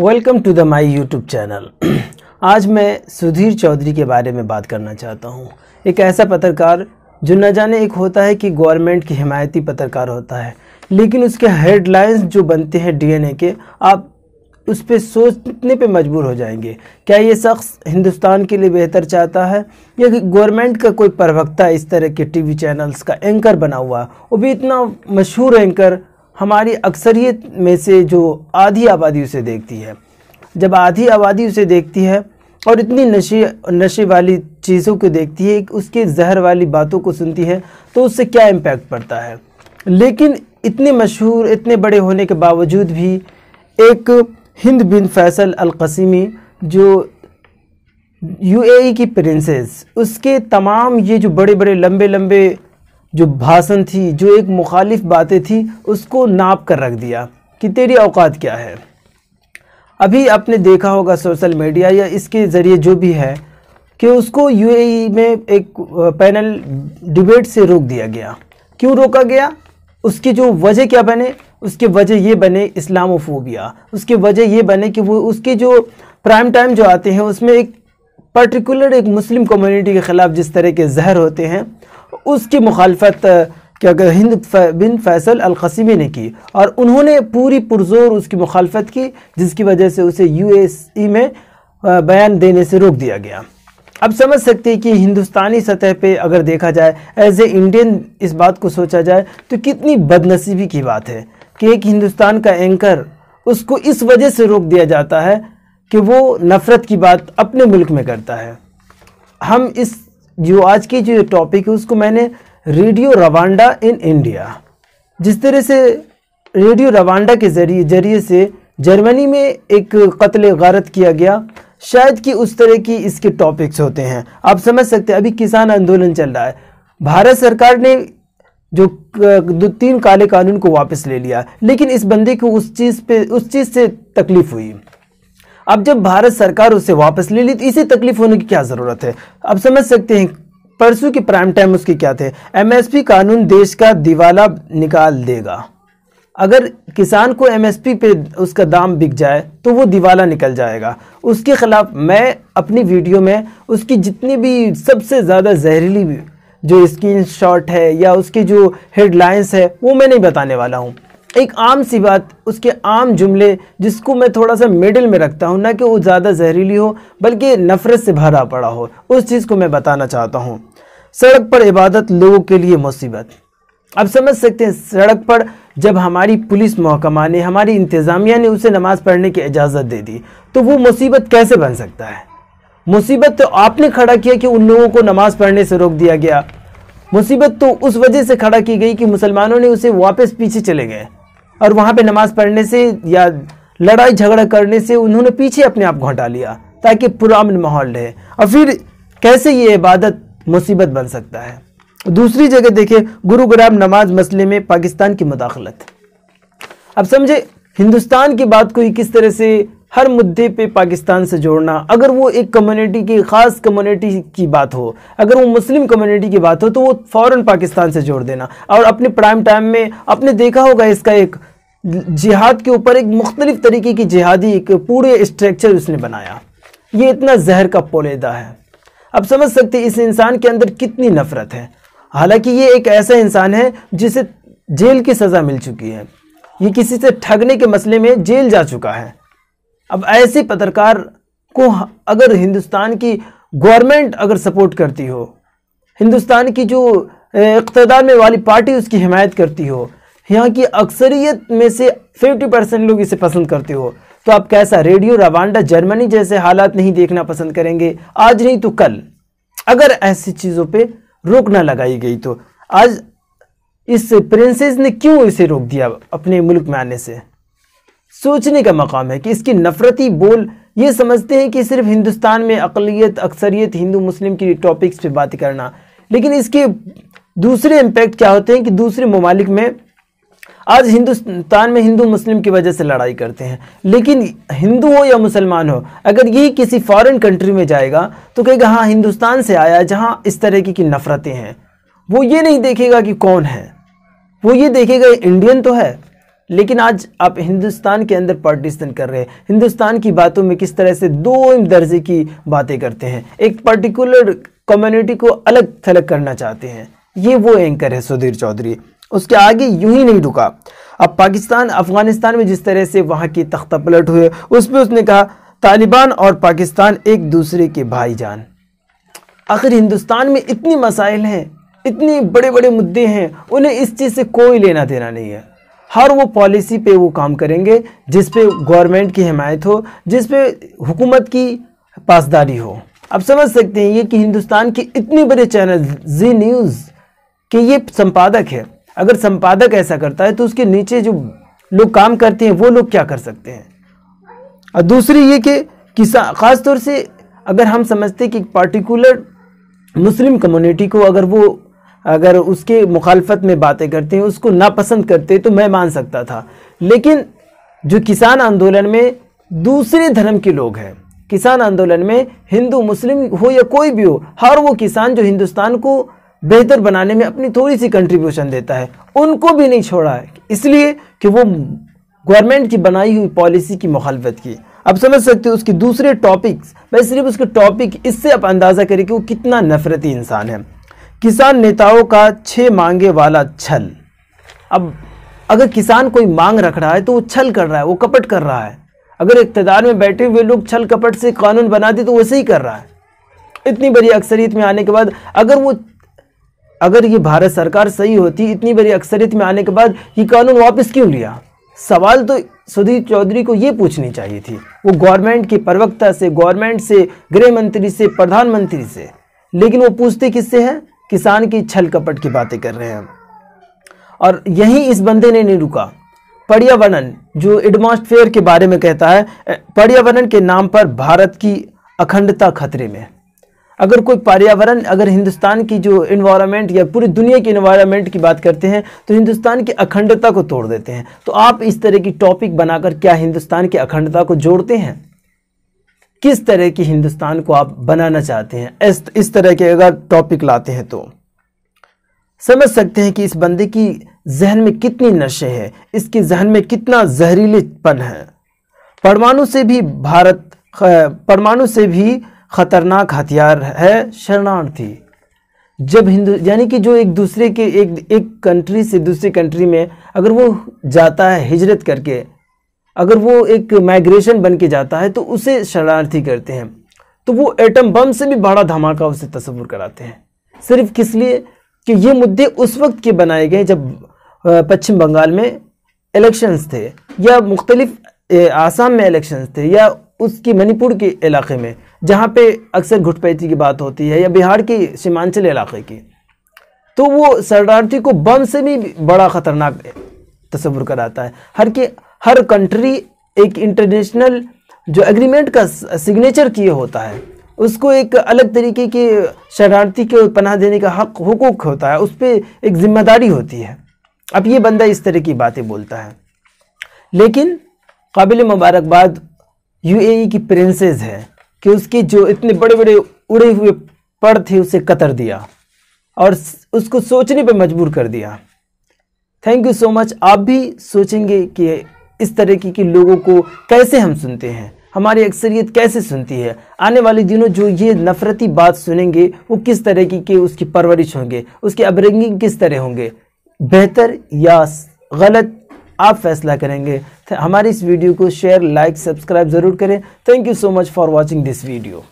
welcome to the my YouTube channel आज मैं सुधीर चौधरी के बारे में बात करना चाहता हूँ एक ऐसा पत्रकार जो न जाने एक होता है कि गवर्नमेंट की हिमायती पत्रकार होता है लेकिन उसके हेडलाइंस जो बनते हैं डीएनए के आप उस पर सोचने पे मजबूर हो जाएंगे क्या ये शख्स हिंदुस्तान के लिए बेहतर चाहता है या गवर्नमेंट का कोई प्रवक्ता इस तरह के टीवी चैनल्स का एंकर बना हुआ वो भी इतना मशहूर एंकर हमारी अक्सरियत में से जो आधी आबादी उसे देखती है जब आधी आबादी उसे देखती है और इतनी नशे नशे वाली चीज़ों को देखती है उसके जहर वाली बातों को सुनती है तो उससे क्या इम्पैक्ट पड़ता है लेकिन इतने मशहूर इतने बड़े होने के बावजूद भी एक हिंद बिन फैसल अलकसीमी जो यूएई की प्रिंसेस उसके तमाम ये जो बड़े बड़े लंबे लंबे जो भाषण थी जो एक मुखालिफ बातें थी उसको नाप कर रख दिया कि तेरी औकात क्या है अभी आपने देखा होगा सोशल मीडिया या इसके ज़रिए जो भी है कि उसको यूएई में एक पैनल डिबेट से रोक दिया गया क्यों रोका गया उसकी जो वजह क्या बने उसके वजह ये बने इस्लामोफोबिया उसके वजह ये बने कि वो उसके जो प्राइम टाइम जो आते हैं उसमें एक पर्टिकुलर एक मुस्लिम कम्युनिटी के ख़िलाफ़ जिस तरह के जहर होते हैं उसकी मुखालफत क्या कहते हिंद बिन फैसल अलकसीमी ने की और उन्होंने पूरी पुरजोर उसकी मुखालफत की जिसकी वजह से उसे यूएसई में बयान देने से रोक दिया गया अब समझ सकते हैं कि हिंदुस्तानी सतह पे अगर देखा जाए एज ए इंडियन इस बात को सोचा जाए तो कितनी बदनसीबी की बात है कि एक हिंदुस्तान का एंकर उसको इस वजह से रोक दिया जाता है कि वो नफ़रत की बात अपने मुल्क में करता है हम इस जो आज की जो टॉपिक है उसको मैंने रेडियो रवांडा इन इंडिया जिस तरह से रेडियो रवांडा के जरिए जरिए से जर्मनी में एक कत्ल गारत किया गया शायद कि उस तरह की इसके टॉपिक्स होते हैं आप समझ सकते हैं अभी किसान आंदोलन चल रहा है भारत सरकार ने जो दो तीन काले कानून को वापस ले लिया लेकिन इस बंदे को उस चीज़ पे उस चीज़ से तकलीफ़ हुई अब जब भारत सरकार उसे वापस ले ली तो इसे तकलीफ होने की क्या ज़रूरत है अब समझ सकते हैं परसों के प्राइम टाइम उसके क्या थे एमएसपी कानून देश का दिवाला निकाल देगा अगर किसान को एमएसपी पे उसका दाम बिक जाए तो वो दिवाला निकल जाएगा उसके ख़िलाफ़ मैं अपनी वीडियो में उसकी जितनी भी सबसे ज़्यादा जहरीली जो स्क्रीन शॉट है या उसकी जो हेडलाइंस है वो मैं नहीं बताने वाला हूँ एक आम सी बात उसके आम जुमले जिसको मैं थोड़ा सा मिडिल में रखता हूँ ना कि वो ज़्यादा जहरीली हो बल्कि नफ़रत से भरा पड़ा हो उस चीज़ को मैं बताना चाहता हूँ सड़क पर इबादत लोगों के लिए मुसीबत अब समझ सकते हैं सड़क पर जब हमारी पुलिस महकमा ने हमारी इंतज़ामिया ने उसे नमाज़ पढ़ने की इजाज़त दे दी तो वो मुसीबत कैसे बन सकता है मुसीबत तो आपने खड़ा किया कि उन लोगों को नमाज़ पढ़ने से रोक दिया गया मुसीबत तो उस वजह से खड़ा की गई कि मुसलमानों ने उसे वापस पीछे चले गए और वहाँ पे नमाज़ पढ़ने से या लड़ाई झगड़ा करने से उन्होंने पीछे अपने आप को हटा लिया ताकि पुरान माहौल रहे और फिर कैसे ये इबादत मुसीबत बन सकता है दूसरी जगह देखें गुरुग्राम नमाज मसले में पाकिस्तान की मुदाखलत अब समझे हिंदुस्तान की बात को ही किस तरह से हर मुद्दे पे पाकिस्तान से जोड़ना अगर वो एक कम्युनिटी की ख़ास कम्युनिटी की बात हो अगर वो मुस्लिम कम्युनिटी की बात हो तो वो फ़ौरन पाकिस्तान से जोड़ देना और अपने प्राइम टाइम में आपने देखा होगा इसका एक जिहाद के ऊपर एक मुख्तलिफ तरीके की जिहादी एक पूरे स्ट्रक्चर उसने बनाया ये इतना जहर का पोलेदा है अब समझ सकते इस इंसान के अंदर कितनी नफरत है हालांकि ये एक ऐसा इंसान है जिसे जेल की सज़ा मिल चुकी है ये किसी से ठगने के मसले में जेल जा चुका है अब ऐसे पत्रकार को अगर हिंदुस्तान की गवर्नमेंट अगर सपोर्ट करती हो हिंदुस्तान की जो इकतदार में वाली पार्टी उसकी हिमायत करती हो यहाँ की अक्सरियत में से 50 परसेंट लोग इसे पसंद करते हो तो आप कैसा रेडियो रवांडा जर्मनी जैसे हालात नहीं देखना पसंद करेंगे आज नहीं तो कल अगर ऐसी चीज़ों पे रोक ना लगाई गई तो आज इस प्रिंसेस ने क्यों इसे रोक दिया अपने मुल्क में आने से सोचने का मकाम है कि इसकी नफरती बोल ये समझते हैं कि सिर्फ हिंदुस्तान में अकलीत अक्सरियत हिंदू मुस्लिम की टॉपिक्स पे बात करना लेकिन इसके दूसरे इम्पैक्ट क्या होते हैं कि दूसरे ममालिक में आज हिंदुस्तान में हिंदू मुस्लिम की वजह से लड़ाई करते हैं लेकिन हिंदू हो या मुसलमान हो अगर ये किसी फॉरेन कंट्री में जाएगा तो कहेगा हाँ हिंदुस्तान से आया जहाँ इस तरह की, की नफ़रतें हैं वो ये नहीं देखेगा कि कौन है वो ये देखेगा इंडियन तो है लेकिन आज आप हिंदुस्तान के अंदर पार्टिसन कर रहे हैं हिंदुस्तान की बातों में किस तरह से दो दर्जे की बातें करते हैं एक पर्टिकुलर कम्युनिटी को अलग थलग करना चाहते हैं ये वो एंकर है सुधीर चौधरी उसके आगे यूं ही नहीं रुका अब पाकिस्तान अफगानिस्तान में जिस तरह से वहाँ की तख्त पलट हुए उस पर उसने कहा तालिबान और पाकिस्तान एक दूसरे के भाईजान आखिर हिंदुस्तान में इतनी मसाइल हैं इतने बड़े बड़े मुद्दे हैं उन्हें इस चीज़ से कोई लेना देना नहीं है हर वो पॉलिसी पे वो काम करेंगे जिस पे गवर्नमेंट की हिमायत हो जिस पे हुकूमत की पासदारी हो अब समझ सकते हैं ये कि हिंदुस्तान के इतने बड़े चैनल जी न्यूज़ के ये संपादक है अगर संपादक ऐसा करता है तो उसके नीचे जो लोग काम करते हैं वो लोग क्या कर सकते हैं और दूसरी ये कि किसान ख़ासतौर से अगर हम समझते कि पर्टिकुलर मुस्लिम कम्युनिटी को अगर वो अगर उसके मुखालफत में बातें करते हैं उसको नापसंद करते तो मैं मान सकता था लेकिन जो किसान आंदोलन में दूसरे धर्म के लोग हैं किसान आंदोलन में हिंदू मुस्लिम हो या कोई भी हो हर वो किसान जो हिंदुस्तान को बेहतर बनाने में अपनी थोड़ी सी कंट्रीब्यूशन देता है उनको भी नहीं छोड़ा है इसलिए कि वो गवर्नमेंट की बनाई हुई पॉलिसी की मुखालफत की अब समझ सकते हो उसके दूसरे टॉपिक्स मैं सिर्फ उसके टॉपिक इससे आप अंदाज़ा करें कि वो कितना नफरती इंसान है किसान नेताओं का छः मांगे वाला छल अब अगर किसान कोई मांग रख रहा है तो वो छल कर रहा है वो कपट कर रहा है अगर इकतदार में बैठे हुए लोग छल कपट से कानून बना दे तो वैसे ही कर रहा है इतनी बड़ी अक्सरीत में आने के बाद अगर वो अगर ये भारत सरकार सही होती इतनी बड़ी अक्सरियत में आने के बाद ये कानून वापस क्यों लिया सवाल तो सुधीर चौधरी को ये पूछनी चाहिए थी वो गवर्नमेंट के प्रवक्ता से गवर्नमेंट से गृह मंत्री से प्रधानमंत्री से लेकिन वो पूछते किससे हैं किसान की छल कपट की बातें कर रहे हैं और यही इस बंदे ने नहीं रुका पर्यावरण जो एडमोस्फेयर के बारे में कहता है पर्यावरण के नाम पर भारत की अखंडता खतरे में अगर कोई पर्यावरण अगर हिंदुस्तान की जो इन्वायरमेंट या पूरी दुनिया की इन्वायरमेंट की बात करते हैं तो हिंदुस्तान की अखंडता को तोड़ देते हैं तो आप इस तरह की टॉपिक बनाकर क्या हिंदुस्तान की अखंडता को जोड़ते हैं किस तरह की हिंदुस्तान को आप बनाना चाहते हैं इस, इस तरह के अगर टॉपिक लाते हैं तो समझ सकते हैं कि इस बंदे की जहन में कितनी नशे हैं इसके जहन में कितना जहरीलेपन है परमाणु से भी भारत परमाणु से भी खतरनाक हथियार है शरणार्थी जब हिंदू यानी कि जो एक दूसरे के एक एक कंट्री से दूसरी कंट्री में अगर वो जाता है हिजरत करके अगर वो एक माइग्रेशन बन के जाता है तो उसे शरणार्थी करते हैं तो वो एटम बम से भी बड़ा धमाका उसे तस्वुर कराते हैं सिर्फ किस लिए कि ये मुद्दे उस वक्त के बनाए गए जब पश्चिम बंगाल में इलेक्शंस थे या मुख्तलिफ आसाम में इलेक्शंस थे या उसके मणिपुर के इलाके में जहाँ पे अक्सर घुटपैती की बात होती है या बिहार की सीमांचल इलाके की तो वो शरणार्थी को बम से भी बड़ा ख़तरनाक तस्वुर कराता है हर के हर कंट्री एक इंटरनेशनल जो एग्रीमेंट का सिग्नेचर किए होता है उसको एक अलग तरीके की शरणार्थी के पनाह देने का हक हकूक होता है उस पर एक जिम्मेदारी होती है अब ये बंदा इस तरह की बातें बोलता है लेकिन काबिल मुबारकबाद यूएई की प्रिंसेस है कि उसके जो इतने बड़े बड़े उड़े हुए पड़ थे उसे कतर दिया और उसको सोचने पर मजबूर कर दिया थैंक यू सो मच आप भी सोचेंगे कि इस तरीके के लोगों को कैसे हम सुनते हैं हमारी अक्सरियत कैसे सुनती है आने वाले दिनों जो ये नफरती बात सुनेंगे वो किस तरीके के उसकी परवरिश होंगे उसके अपब्रिंगिंग किस तरह होंगे बेहतर या गलत आप फैसला करेंगे तो हमारी इस वीडियो को शेयर लाइक सब्सक्राइब ज़रूर करें thank you so much for watching this video